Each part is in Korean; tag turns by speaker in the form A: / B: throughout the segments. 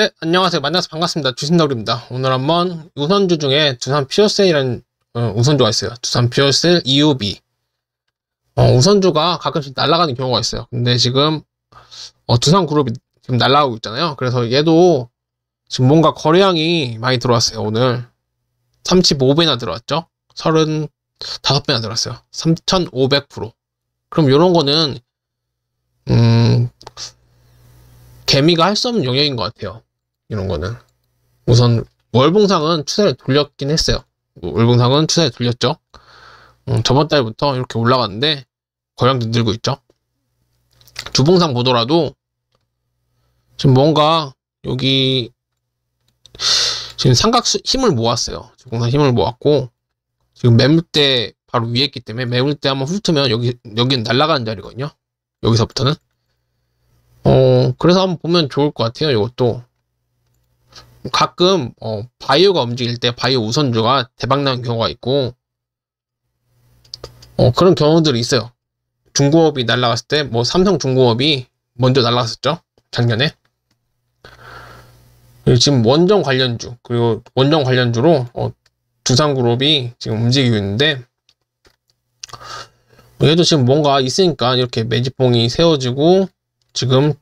A: 네, 안녕하세요. 만나서 반갑습니다. 주신나입니다 오늘 한번 우선주 중에 두산 피어셀이라는 어, 우선주가 있어요. 두산 피어셀 EUB. 어, 우선주가 가끔씩 날아가는 경우가 있어요. 근데 지금 어, 두산 그룹이 지금 날아오고 있잖아요. 그래서 얘도 지금 뭔가 거래량이 많이 들어왔어요. 오늘 35배나 들어왔죠. 35배나 들어왔어요. 3,500%. 그럼 이런 거는 음 개미가 할 수 없는 영역인 것 같아요. 이런 거는 우선 월봉상은 추세를 돌렸긴 했어요. 월봉상은 추세를 돌렸죠. 음, 저번 달부터 이렇게 올라갔는데 거량도 늘고 있죠. 주봉상 보더라도 지금 뭔가 여기 지금 삼각수 힘을 모았어요. 주봉상 힘을 모았고 지금 매물대 바로 위에 있기 때문에 매물대 한번 훑으면 여기 여기는 날아가는 자리거든요. 여기서부터는 어 그래서 한번 보면 좋을 것 같아요. 이것도 가끔 어, 바이오가 움직일 때 바이오 우선주가 대박나는 경우가 있고 어, 그런 경우들이 있어요. 중고업이 날라갔을 때 뭐 삼성 중고업이 먼저 날라갔었죠 작년에 지금 원정 관련주 그리고 원정 관련주로 어, 두산그룹이 지금 움직이고 있는데 뭐 얘도 지금 뭔가 있으니까 이렇게 매집봉이 세워지고 지금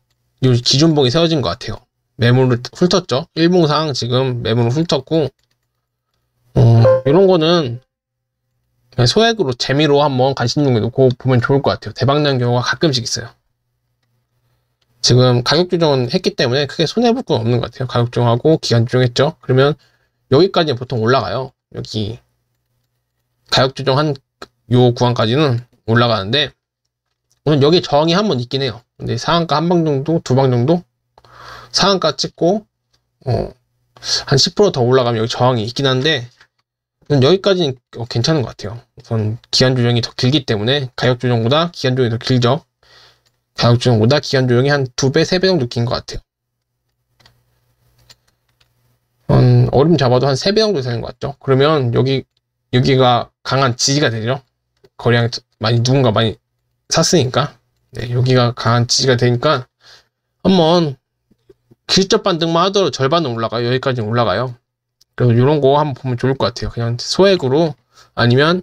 A: 기준봉이 세워진 것 같아요. 매물을 훑었죠. 일봉상 지금 매물을 훑었고 어, 이런 거는 소액으로 재미로 한번 관심 종에 놓고 보면 좋을 것 같아요. 대박난 경우가 가끔씩 있어요. 지금 가격 조정은 했기 때문에 크게 손해볼 건 없는 것 같아요. 가격 조정하고 기간 조정했죠. 그러면 여기까지 보통 올라가요. 여기 가격 조정한 요 구간까지는 올라가는데 오늘 여기 저항이 한 번 있긴 해요. 근데 상한가 한 방 정도, 두 방 정도 상한가 찍고 어, 한 10%더 올라가면 여기 저항이 있긴 한데 여기까지는 어, 괜찮은 것 같아요. 우선 기간 조정이 더 길기 때문에 가격 조정보다 기간 조정이 더 길죠. 가격 조정보다 기간 조정이 한 두 배, 세 배 정도 긴 것 같아요. 음, 얼음 잡아도 한 세 배 정도 되는 것 같죠. 그러면 여기, 여기가 강한 지지가 되죠. 거량 많이, 누군가 많이 샀으니까. 네, 여기가 강한 지지가 되니까 한번 기술적 반등만 하더라도 절반은 올라가요. 여기까지 올라가요. 그래서 이런 거 한번 보면 좋을 것 같아요. 그냥 소액으로 아니면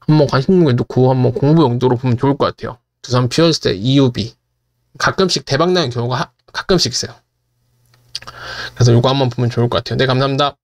A: 한번 관심 있는 거 놓고 한번 공부 용도로 보면 좋을 것 같아요. 두산 피어스테 EUB 가끔씩 대박 나는 경우가 가끔씩 있어요. 그래서 이거 한번 보면 좋을 것 같아요. 네, 감사합니다.